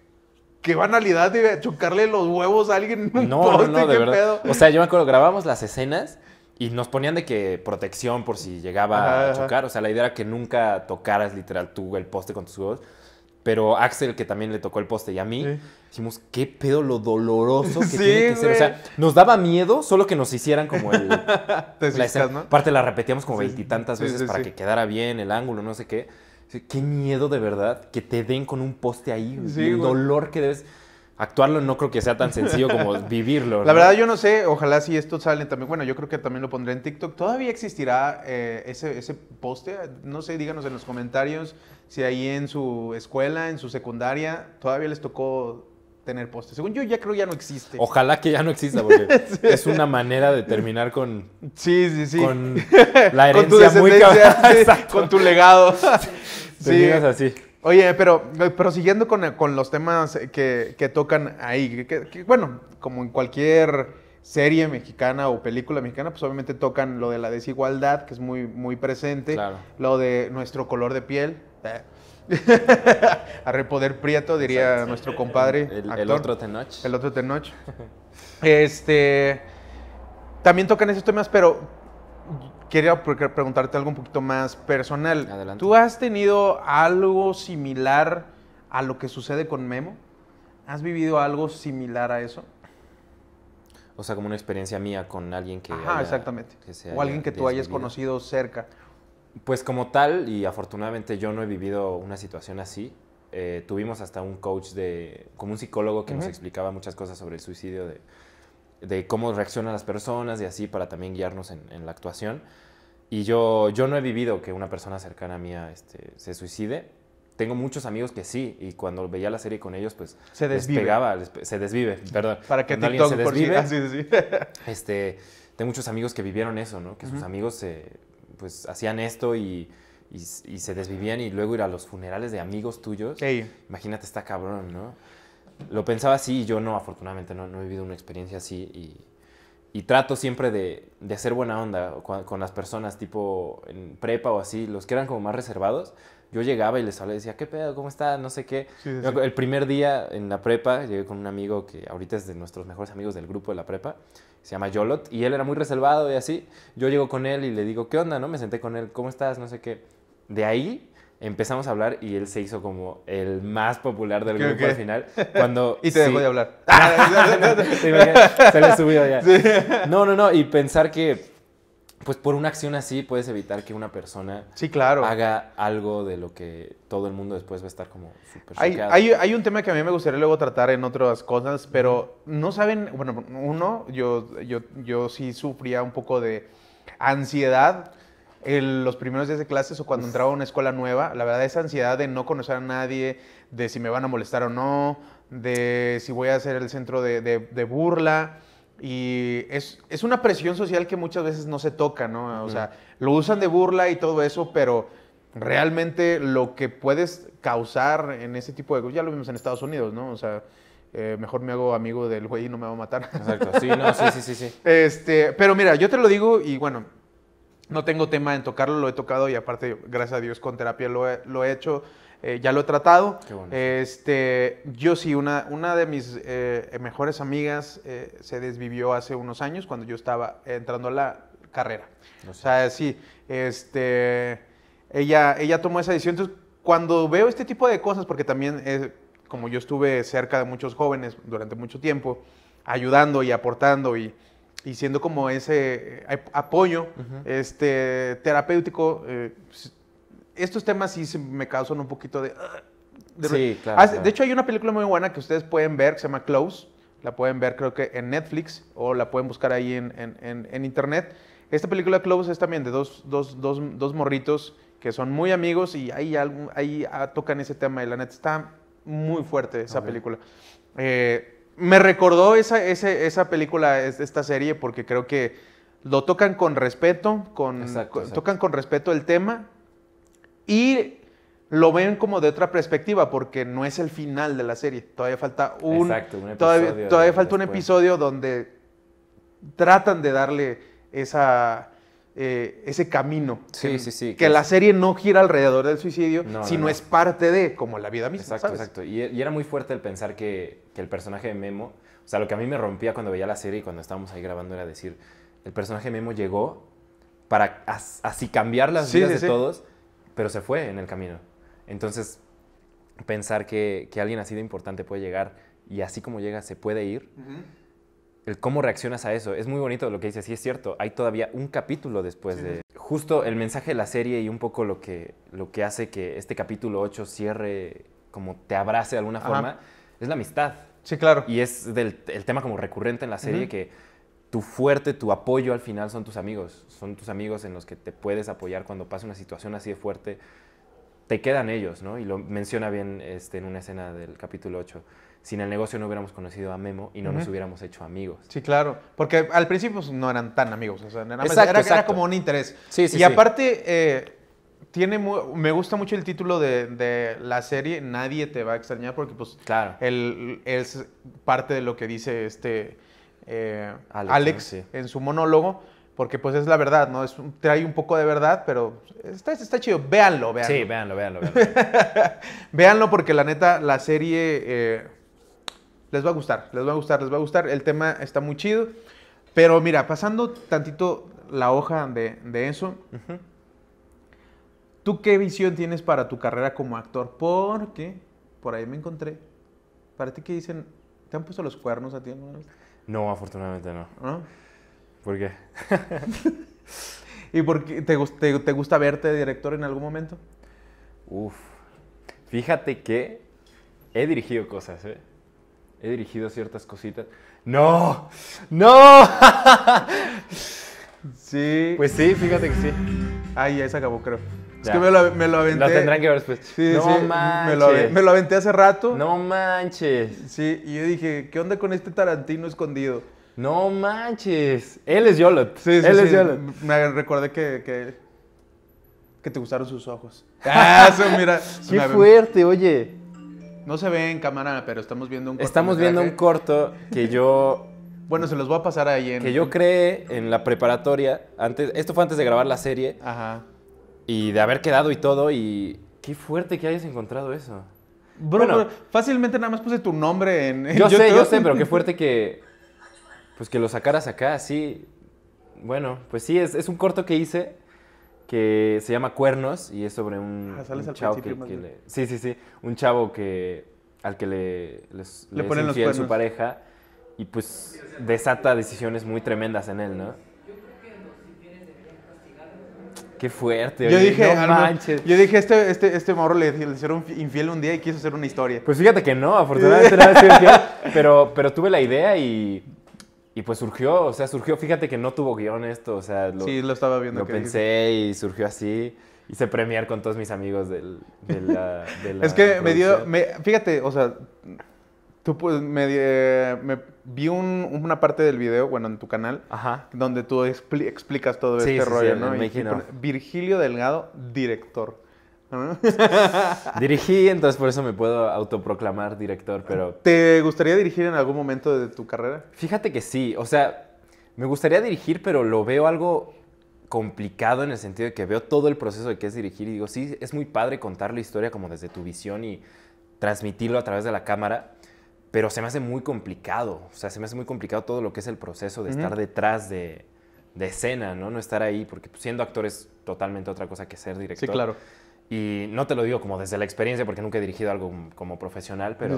qué banalidad de chocarle los huevos a alguien no, poste, no, qué pedo. O sea, yo me acuerdo, grabamos las escenas y nos ponían de que protección por si llegaba a chocar. O sea, la idea era que nunca tocaras literal tú el poste con tus huevos. Pero Axel, que también le tocó el poste y a mí. Sí Dijimos, qué pedo lo doloroso que tiene que ser. O sea, nos daba miedo solo que nos hicieran como el. la ¿no? Parte la repetíamos como veintitantas veces para que quedara bien el ángulo, no sé qué. Qué miedo de verdad que te den con un poste ahí. el dolor que debes actuarlo no creo que sea tan sencillo como vivirlo. La verdad yo no sé, ojalá si esto salen también, bueno, yo creo que también lo pondré en TikTok. ¿Todavía existirá eh, ese, ese poste? No sé, díganos en los comentarios si ahí en su escuela, en su secundaria, todavía les tocó tener poste. Según yo, ya creo ya no existe. Ojalá que ya no exista, porque es una manera de terminar con. Sí, sí, sí. Con la herencia con muy Con tu legado. sí. así. Oye, pero, pero siguiendo con, los temas que, tocan ahí, bueno, como en cualquier serie mexicana o película mexicana, pues obviamente tocan lo de la desigualdad, que es muy, muy presente, lo de nuestro color de piel, eh, a repoder prieto, diría nuestro compadre. El, otro Tenoch. El otro Tenoch. Este. También tocan esos temas, pero quería preguntarte algo un poquito más personal. ¿Tú has tenido algo similar a lo que sucede con Memo? ¿Has vivido algo similar a eso? O sea, como una experiencia mía con alguien que. Ajá, exactamente. o alguien que tú hayas conocido cerca. Pues como tal, y afortunadamente yo no he vivido una situación así, eh, tuvimos hasta un coach de, como un psicólogo que nos explicaba muchas cosas sobre el suicidio, de, cómo reaccionan las personas y así para también guiarnos en, la actuación. Y yo, yo no he vivido que una persona cercana a mía este, se suicide. Tengo muchos amigos que sí, y cuando veía la serie con ellos, pues se desvive. se desvive, perdón. Para que TikTok se desvive, sí, este, tengo muchos amigos que vivieron eso, ¿no? Que sus amigos se pues hacían esto y, se desvivían y luego ir a los funerales de amigos tuyos. Imagínate, está cabrón, ¿no? Lo pensaba así y yo no, afortunadamente no, he vivido una experiencia así y, trato siempre de, hacer buena onda con, las personas, tipo en prepa o así, los que eran como más reservados. Yo llegaba y les hablaba y decía, ¿qué pedo? ¿Cómo está? No sé qué. El primer día en la prepa llegué con un amigo que ahorita es de nuestros mejores amigos del grupo de la prepa se llama Yolot, y él era muy reservado y así. Yo llego con él y le digo, ¿qué onda? ¿No? Me senté con él, ¿cómo estás? No sé qué. De ahí empezamos a hablar y él se hizo como el más popular del grupo al final. Cuando, y se dejó de hablar. se le subió ya. No, no, no, y pensar que pues por una acción así puedes evitar que una persona sí, claro. haga algo de lo que todo el mundo después va a estar como súper hay, hay, un tema que a mí me gustaría luego tratar en otras cosas, pero no saben, bueno, uno, yo, yo, yo sí sufría un poco de ansiedad en los primeros días de clases o cuando entraba a una escuela nueva, la verdad esa ansiedad de no conocer a nadie, de si me van a molestar o no, de si voy a ser el centro de, de burla. Y es, es, una presión social que muchas veces no se toca, ¿no? O sea, lo usan de burla y todo eso, pero realmente lo que puedes causar en ese tipo de cosas, ya lo vimos en Estados Unidos, ¿no? O sea, eh, mejor me hago amigo del güey y no me va a matar. Exacto, sí, no, sí, sí, sí, sí. Este, pero mira, yo te lo digo y bueno, no tengo tema en tocarlo, lo he tocado y aparte, gracias a Dios, con terapia lo he, lo he hecho eh, ya lo he tratado. Este, yo sí, una, una de mis eh, mejores amigas eh, se desvivió hace unos años cuando yo estaba entrando a la carrera. O sea, sí, este, ella, ella tomó esa decisión. Entonces, cuando veo este tipo de cosas, porque también, como yo estuve cerca de muchos jóvenes durante mucho tiempo, ayudando y aportando y, siendo como ese apoyo este, terapéutico, pues, estos temas sí me causan un poquito de... Uh, de sí, claro, De hecho, hay una película muy buena que ustedes pueden ver, que se llama Close. La pueden ver creo que en Netflix o la pueden buscar ahí en, en, en, internet. Esta película Close es también de dos, dos, dos, dos morritos que son muy amigos y ahí, ahí tocan ese tema y la neta está muy fuerte esa película. Eh, me recordó esa, esa, esa, película, esta serie, porque creo que lo tocan con respeto, con, tocan con respeto el tema, y lo ven como de otra perspectiva, porque no es el final de la serie. Todavía falta un, Exacto, un episodio. Todavía, falta un episodio donde tratan de darle eh, ese camino. Sí, que, la serie no gira alrededor del suicidio, sino es parte de, como la vida misma. Exacto, exacto. Y, era muy fuerte el pensar que, que el personaje de Memo, o sea, lo que a mí me rompía cuando veía la serie y cuando estábamos ahí grabando era decir, el personaje de Memo llegó para así cambiar las vidas de todos pero se fue en el camino. Entonces, pensar que, alguien así de importante puede llegar y así como llega se puede ir, el cómo reaccionas a eso, es muy bonito lo que dices, sí es cierto, hay todavía un capítulo después de... Justo el mensaje de la serie y un poco lo que, lo que hace que este capítulo 8 cierre, como te abrace de alguna forma, es la amistad. Sí, claro. Y es del, el tema como recurrente en la serie que tu fuerte, tu apoyo al final son tus amigos. Son tus amigos en los que te puedes apoyar cuando pasa una situación así de fuerte. Te quedan ellos, ¿no? Y lo menciona bien este, en una escena del capítulo 8. Sin el negocio no hubiéramos conocido a Memo y no nos hubiéramos hecho amigos. Sí, claro. Porque al principio pues, no eran tan amigos. O sea, era, era, como un interés. Sí, sí, y aparte, eh, tiene me gusta mucho el título de, la serie, Nadie te va a extrañar, porque pues es parte de lo que dice este eh, Alex, en su monólogo, porque pues es la verdad, ¿no? Es, trae un poco de verdad, pero está, está chido. Véanlo, véanlo. Sí, véanlo, véanlo, véanlo. porque la neta, la serie eh, les va a gustar, les va a gustar, les va a gustar. El tema está muy chido. Pero mira, pasando tantito la hoja de, eso, ¿tú qué visión tienes para tu carrera como actor? Porque por ahí me encontré. ¿Para ti dicen? ¿Te han puesto los cuernos a ti no, afortunadamente no. ¿Ah? ¿Por qué? ¿Y por qué te, te, gusta verte director en algún momento? Uf. Fíjate que he dirigido cosas, ¿eh? He dirigido ciertas cositas. ¡No! ¡No! sí. Pues sí, fíjate que sí. Ahí ya se acabó, creo. Es que me lo, aventé. Lo tendrán que ver después. no manches. Me lo, aventé hace rato. No manches. Sí, y yo dije, ¿qué onda con este Tarantino escondido? No manches. Él es Yolot. Sí, sí, Él es Yolot. Me recordé que, que, te gustaron sus ojos. Ah, eso, mira. Qué fuerte, oye. No se ve en cámara, pero estamos viendo un corto. Estamos viendo un corto que yo Bueno, se los voy a pasar ahí en. Que yo creé en la preparatoria. Antes, esto fue antes de grabar la serie. Ajá y de haber quedado y todo, y qué fuerte que hayas encontrado eso. Bro, bueno, fácilmente nada más puse tu nombre en... yo sé, yo sé, pero qué fuerte que, pues que lo sacaras acá, sí. Bueno, pues sí, es, un corto que hice que se llama Cuernos y es sobre un, chavo sí sí sí un chavo que al que le les, le, su pareja y pues desata decisiones muy tremendas en él no Qué fuerte, yo dije, manches. Yo dije, este, este, este morro le, le, hicieron infiel un día y quiso hacer una historia. Pues fíjate que no, afortunadamente no es infiel, pero, pero tuve la idea y, pues surgió, o sea, surgió, fíjate que no tuvo guión esto, o sea, lo, sí, lo estaba viendo. Lo pensé y surgió así. Hice premiar con todos mis amigos del, de la, Es que me dio, me, fíjate, o sea, Tú pues, me, eh, vi una parte del video, bueno, en tu canal, donde tú explicas todo este rollo, ¿no? Y, Virgilio Delgado, director. Dirigí, entonces por eso me puedo autoproclamar director, pero... ¿Te gustaría dirigir en algún momento de tu carrera? Fíjate que sí, o sea, me gustaría dirigir, pero lo veo algo complicado en el sentido de que veo todo el proceso de qué es dirigir y digo, sí, es muy padre contar la historia como desde tu visión y transmitirlo a través de la cámara, pero se me hace muy complicado, o sea, se me hace muy complicado todo lo que es el proceso de estar detrás de, escena, ¿no? No estar ahí, porque pues, siendo actor es totalmente otra cosa que ser director. Sí, claro. Y no te lo digo como desde la experiencia, porque nunca he dirigido algo como profesional, pero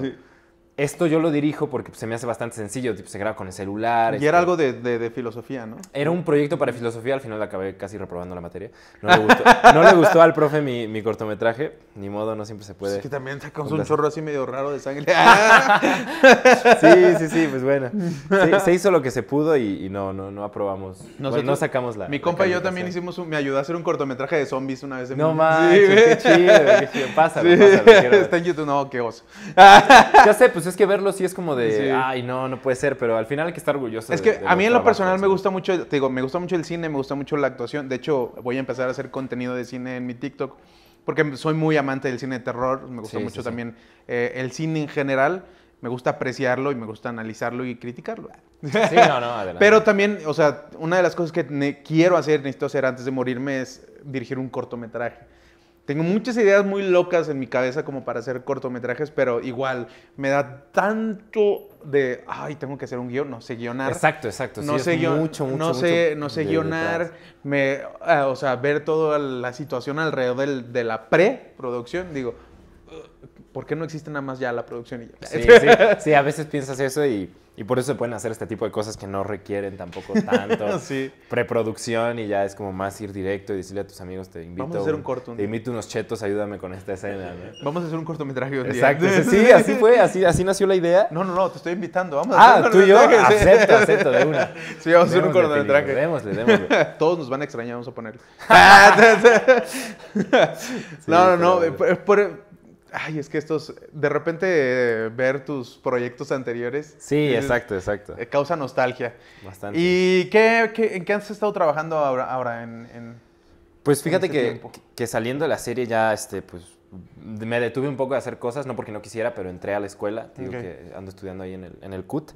esto yo lo dirijo porque pues, se me hace bastante sencillo, tipo, se graba con el celular. Y era este algo de, filosofía, ¿no? Era un proyecto para filosofía, al final acabé casi reprobando la materia. No le gustó, no le gustó al profe mi, cortometraje, ni modo, no siempre se puede. Es que también sacamos un chorro así medio raro de sangre. sí, sí, sí, pues bueno. Se, hizo lo que se pudo y, no, no, no aprobamos. no sacamos la. Mi compa y yo también hicimos, me ayudó a hacer un cortometraje de zombies una vez. En no más, qué chido, Está en YouTube, no, qué oso. ya sé, pues pues, es que verlo sí es como de, ay, no, no puede ser, pero al final hay que estar orgulloso. Es que a mí en lo personal me gusta mucho, te digo, me gusta mucho el cine, me gusta mucho la actuación. De hecho, voy a empezar a hacer contenido de cine en mi TikTok, porque soy muy amante del cine de terror, me gusta mucho también eh, el cine en general. Me gusta apreciarlo y me gusta analizarlo y criticarlo. Sí, no, no, adelante. Pero también, o sea, una de las cosas que quiero hacer, necesito hacer antes de morirme es dirigir un cortometraje. Tengo muchas ideas muy locas en mi cabeza como para hacer cortometrajes, pero igual me da tanto de, ay, tengo que hacer un guión, no sé guionar. Exacto, exacto. No sé guionar mucho, mucho, no sé, no sé guionar, me, ah, o sea, ver toda la situación alrededor de la preproducción, digo, ¿por qué no existe nada más ya la producción? Y ya? Sí, sí, sí, a veces piensas eso y, por eso se pueden hacer este tipo de cosas que no requieren tampoco tanto preproducción y ya es como más ir directo y decirle a tus amigos, te invito, Vamos a hacer un, corto te invito unos chetos, ayúdame con esta escena. Vamos a hacer un cortometraje. Exacto, sí, así fue, así, así nació la idea. No, no, no, te estoy invitando, vamos a ah, hacer Ah, tú y yo, acepto, acepto, de una. Sí, vamos a hacer un cortometraje. Démosle, démosle. Todos nos van a extrañar, vamos a ponerlo. no, no, no, por ay, es que estos, de repente eh, ver tus proyectos anteriores. Sí, exacto, exacto. Eh, causa nostalgia. Bastante. ¿Y qué, qué, en qué has estado trabajando ahora, ahora en, Pues fíjate este que, que saliendo de la serie ya, este, pues, me detuve un poco de hacer cosas, no porque no quisiera, pero entré a la escuela, digo que ando estudiando ahí en el, en el CUT.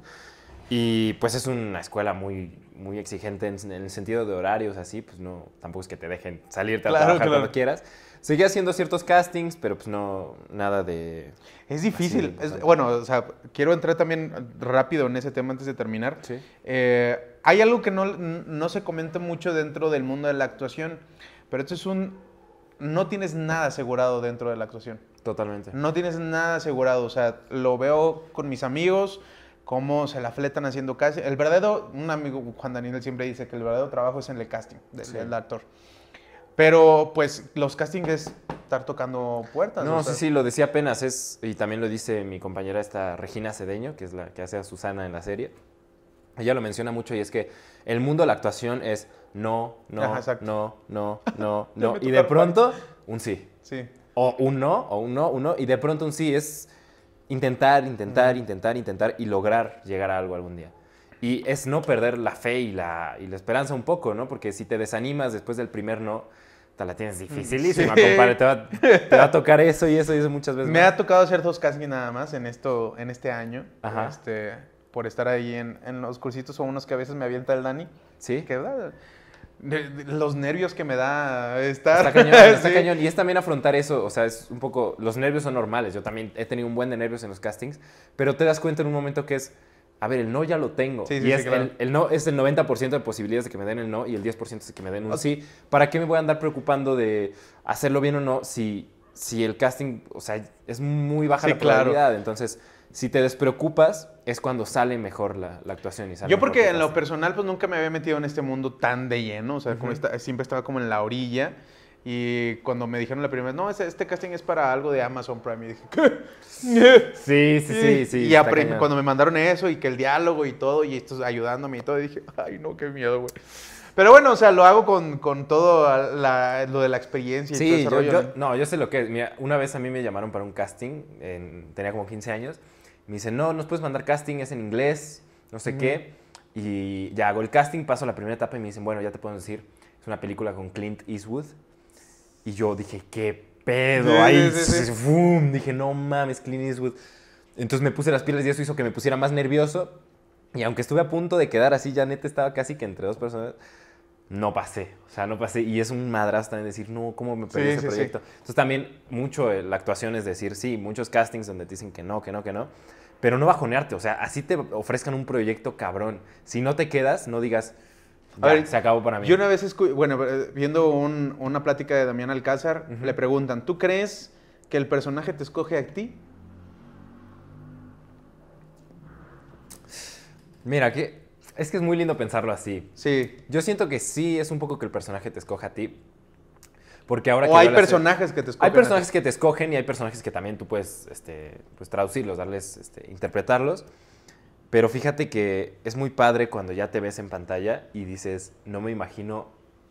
Y pues es una escuela muy, muy exigente en, el sentido de horarios, así, pues no, tampoco es que te dejen salirte a trabajar cuando quieras seguía haciendo ciertos castings, pero pues no, nada de... Es difícil. es, bueno, quiero entrar también rápido en ese tema antes de terminar. Eh, hay algo que no, se comenta mucho dentro del mundo de la actuación, pero esto es un... No tienes nada asegurado dentro de la actuación. Totalmente. No tienes nada asegurado. O sea, lo veo con mis amigos, cómo se la fletan haciendo casting. El verdadero, un amigo Juan Daniel siempre dice que el verdadero trabajo es en el casting del actor. Pero pues los castings es estar tocando puertas. No, sí, sí, lo decía apenas, es, y también lo dice mi compañera esta Regina Cedeño, que es la que hace a Susana en la serie. Ella lo menciona mucho y es que el mundo de la actuación es no, no, no, no, no, no. y de pronto, un sí. Sí. O un no, o un no, un no. Y de pronto un sí es intentar, intentar, intentar, intentar y lograr llegar a algo algún día. Y es no perder la fe y la, y la esperanza un poco, ¿no? Porque si te desanimas después del primer no, la tienes mm, dificilísima, compadre. Te va, a tocar eso y eso y eso muchas veces. Me ha tocado hacer dos castings nada más en esto, en este año. Este, por estar ahí en, en, los cursitos o unos que a veces me avienta el Dani. Sí. Que, ah, los nervios que me da estar. Está cañón, está cañón. Y es también afrontar eso, o sea, es un poco. Los nervios son normales. Yo también he tenido un buen de nervios en los castings, pero te das cuenta en un momento que es a ver, el no ya lo tengo. Sí, y es, el, no es el 90% de posibilidades de que me den el no y el 10% de que me den un sí. ¿Para qué me voy a andar preocupando de hacerlo bien o no si, si el casting, o sea, es muy baja la probabilidad? Entonces, si te despreocupas, es cuando sale mejor la, la actuación. Y sale Yo porque en lo personal, pues nunca me había metido en este mundo tan de lleno, o sea, como siempre estaba como en la orilla. Y cuando me dijeron la primera vez, no, este, casting es para algo de Amazon Prime, y dije, ¿qué? Sí, sí, sí, sí. Y cuando me mandaron eso y que el diálogo y todo, y esto ayudándome y todo, dije, ay, no, qué miedo, güey. Pero bueno, o sea, lo hago con, con todo lo de la experiencia y sí, todo yo, no, yo sé lo que es. una vez a mí me llamaron para un casting, tenía como 15 años. Me dicen, no, nos puedes mandar casting, es en inglés, no sé qué. Y ya hago el casting, paso la primera etapa y me dicen, bueno, ya te puedo decir, es una película con Clint Eastwood. Y yo dije, qué pedo. Ahí, dije, no mames, Clint Eastwood. Entonces me puse las pilas y eso hizo que me pusiera más nervioso. Y aunque estuve a punto de quedar así, ya neta estaba casi que entre dos personas, no pasé. O sea, no pasé. Y es un madrazo también decir, no, ¿cómo me perdí ese proyecto? Entonces también mucho eh, la actuación es decir, sí, muchos castings donde te dicen que no, que no, que no. Pero no bajonearte. O sea, así te ofrezcan un proyecto cabrón. Si no te quedas, no digas, ver, se acabó para mí. Yo una vez, bueno, eh, viendo una plática de Damián Alcázar, le preguntan, ¿tú crees que el personaje te escoge a ti? Mira, que es que es muy lindo pensarlo así. Sí. Yo siento que sí es un poco que el personaje te escoge a ti. Porque ahora que hay e-, personajes que te escogen. Hay personajes que te escogen y hay personajes que también tú puedes este, pues, traducirlos, darles, este, interpretarlos. Pero fíjate que es muy padre cuando ya te ves en pantalla y dices, no me imagino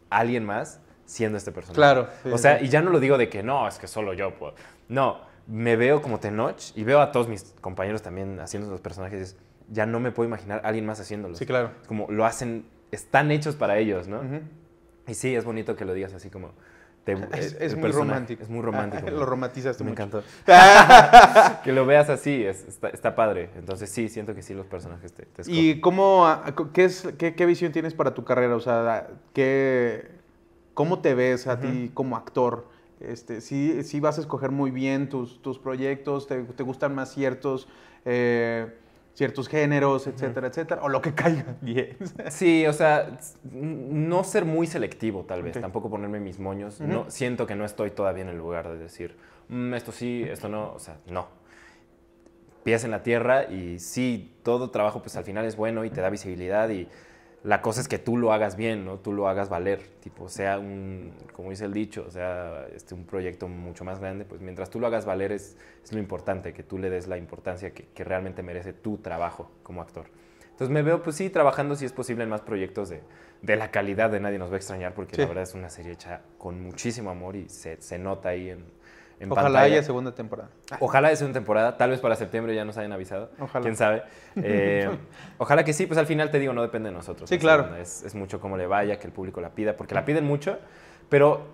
alguien más siendo este personaje. Claro. o sea, y ya no lo digo de que no, es que solo yo puedo. No, me veo como Tenoch y veo a todos mis compañeros también haciendo los personajes. Ya no me puedo imaginar alguien más haciéndolos. Sí, claro. Como lo hacen, están hechos para ellos, ¿no? Y sí, es bonito que lo digas así como, es, eh, muy romántico. Es muy romántico. Ah, lo Me encantó. que lo veas así, está, padre. Entonces sí, siento que sí los personajes te, ¿Y cómo, ah, qué, qué, visión tienes para tu carrera? O sea, ¿qué, ¿cómo te ves a ti como actor? Este, sí, vas a escoger muy bien tus, tus proyectos, te, te, gustan más ciertos... Eh, ciertos géneros, etcétera, etcétera, o lo que caiga. Sí, o sea, no ser muy selectivo tal vez, tampoco ponerme mis moños. no, siento que no estoy todavía en el lugar de decir, mm, esto sí, esto no, o sea, no. Pies en la tierra y sí, todo trabajo pues al final es bueno y te da visibilidad y la cosa es que tú lo hagas bien, ¿no? Tú lo hagas valer, tipo, sea un, como dice el dicho, sea este, un proyecto mucho más grande, pues mientras tú lo hagas valer es, es lo importante, que tú le des la importancia que, realmente merece tu trabajo como actor. Entonces me veo, pues sí, trabajando si es posible en más proyectos de, la calidad de Nadie nos va a extrañar, porque la verdad es una serie hecha con muchísimo amor y se, se nota ahí en, Ojalá haya segunda temporada. Ojalá haya segunda temporada. Tal vez para septiembre ya nos hayan avisado. Ojalá. Quién sabe. Eh, ojalá que sí, pues al final te digo, no depende de nosotros. Sí, claro. Es, mucho cómo le vaya, que el público la pida, porque la piden mucho. Pero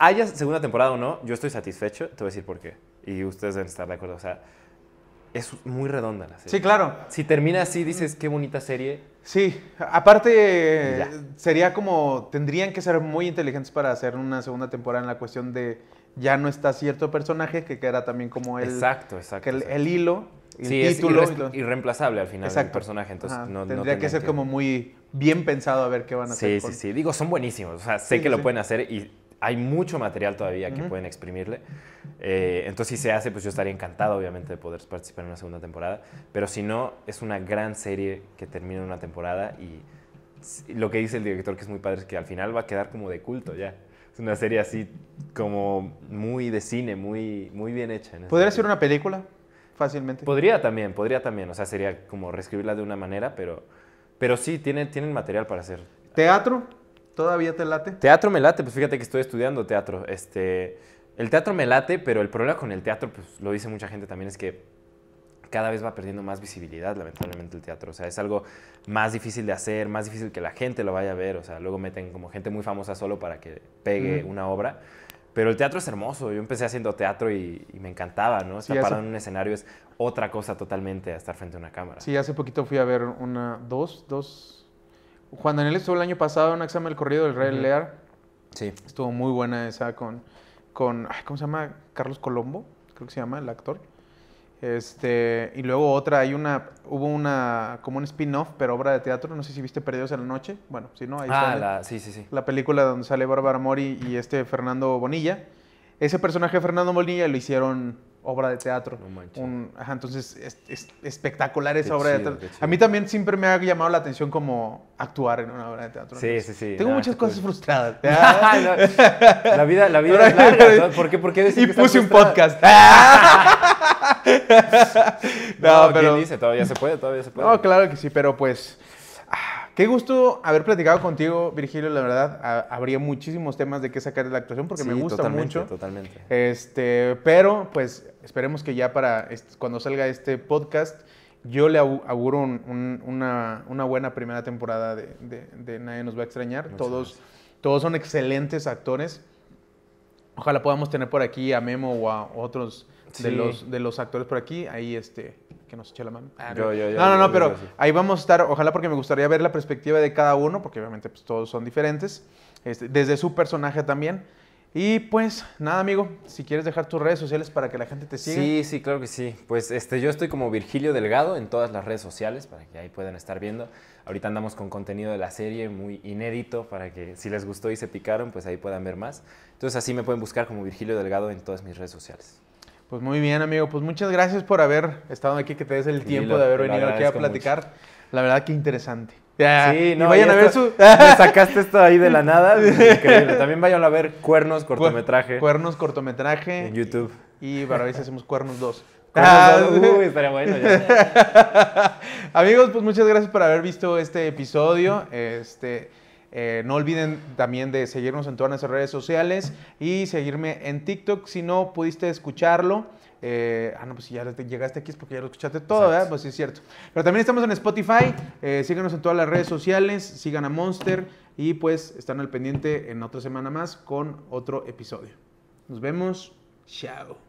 haya segunda temporada o no, yo estoy satisfecho. Te voy a decir por qué. Y ustedes deben estar de acuerdo. O sea, es muy redonda la serie. Sí, claro. Si termina así, dices, qué bonita serie. Sí, aparte sería como, tendrían que ser muy inteligentes para hacer una segunda temporada en la cuestión de ya no está cierto personaje que queda también como el, exacto, exacto, que el, hilo. El título, es irreemplazable al final el personaje, entonces no, tendría que ser como muy bien pensado a ver qué van a hacer. Sí, sí, sí. Digo, son buenísimos. O sea, sé que lo pueden hacer y hay mucho material todavía que pueden exprimirle. Eh, entonces, si se hace, pues yo estaría encantado, obviamente, de poder participar en una segunda temporada. Pero si no, es una gran serie que termina una temporada y lo que dice el director, que es muy padre, es que al final va a quedar como de culto ya. Es una serie así como muy de cine, muy, muy bien hecha. ¿Podría ser una película fácilmente? Podría también, podría también. O sea, sería como reescribirla de una manera, pero, pero sí, tienen, tienen material para hacer. ¿Teatro? ¿Todavía te late? Teatro me late, pues fíjate que estoy estudiando teatro. Este, el teatro me late, pero el problema con el teatro, pues lo dice mucha gente también, es que cada vez va perdiendo más visibilidad, lamentablemente, el teatro. O sea, es algo más difícil de hacer, más difícil que la gente lo vaya a ver. O sea, luego meten como gente muy famosa solo para que pegue una obra. Pero el teatro es hermoso. Yo empecé haciendo teatro y, me encantaba, ¿no? Estar sea, parado en un escenario es otra cosa totalmente a estar frente a una cámara. Sí, hace poquito fui a ver una, dos, dos. Juan Daniel estuvo el año pasado en un examen del corrido del Rey Lear. Sí. Estuvo muy buena esa con, con ¿cómo se llama? Carlos Colombo, creo que se llama el actor. Este, y luego otra, hay una, hubo una, como un spin-off, pero obra de teatro, no sé si viste Perdidos en la Noche, bueno, si no, ahí ah, la, sí, sí, sí. la película donde sale Bárbara Mori y este Fernando Bonilla. Ese personaje Fernando Bonilla lo hicieron obra de teatro. entonces, es, espectacular esa obra de teatro. A mí también siempre me ha llamado la atención como actuar en una obra de teatro. Sí, sí, sí. Tengo ah, muchas cosas frustradas. la vida, la vida es larga. ¿Por qué, por qué decir y puse un podcast. no, pero. dice? Todavía se puede, todavía se puede. No, claro que sí, pero pues. Ah, qué gusto haber platicado contigo, Virgilio, la verdad. habría muchísimos temas de qué sacar de la actuación porque me gusta mucho. Totalmente. Este, pero pues esperemos que ya para cuando salga este podcast, yo le auguro una, buena primera temporada de, Nadie nos va a extrañar. todos, todos son excelentes actores. Ojalá podamos tener por aquí a Memo o a otros de, los, de actores por aquí. Ahí, este, que nos eche la mano. Ah, yo, yo, yo, no, no, no, pero ahí vamos a estar. Ojalá porque me gustaría ver la perspectiva de cada uno, porque obviamente pues, todos son diferentes, este, desde su personaje también. Y pues nada, amigo, si quieres dejar tus redes sociales para que la gente te siga. Sí, sí, claro que sí. Pues este, yo estoy como Virgilio Delgado en todas las redes sociales para que ahí puedan estar viendo. Ahorita andamos con contenido de la serie muy inédito para que si les gustó y se picaron, pues ahí puedan ver más. Entonces así me pueden buscar como Virgilio Delgado en todas mis redes sociales. Pues muy bien, amigo. Pues muchas gracias por haber estado aquí, que te des el tiempo de haber venido aquí a platicar. La verdad qué interesante. sí, no, vayan a ver su. sacaste esto ahí de la nada. También vayan a ver Cuernos cortometraje. Cuernos cortometraje. En YouTube. Y para ver si hacemos Cuernos 2. Ah, Uy, estaría bueno ya. Amigos, pues muchas gracias por haber visto este episodio. Este. Eh, no olviden también de seguirnos en todas nuestras redes sociales y seguirme en TikTok si no pudiste escucharlo. Eh, ah, no, pues si ya llegaste aquí es porque ya lo escuchaste todo, ¿verdad? Pues sí, es cierto. Pero también estamos en Spotify. Eh, síganos en todas las redes sociales. Sigan a Monster. Y pues están al pendiente en otra semana más con otro episodio. Nos vemos. Chao.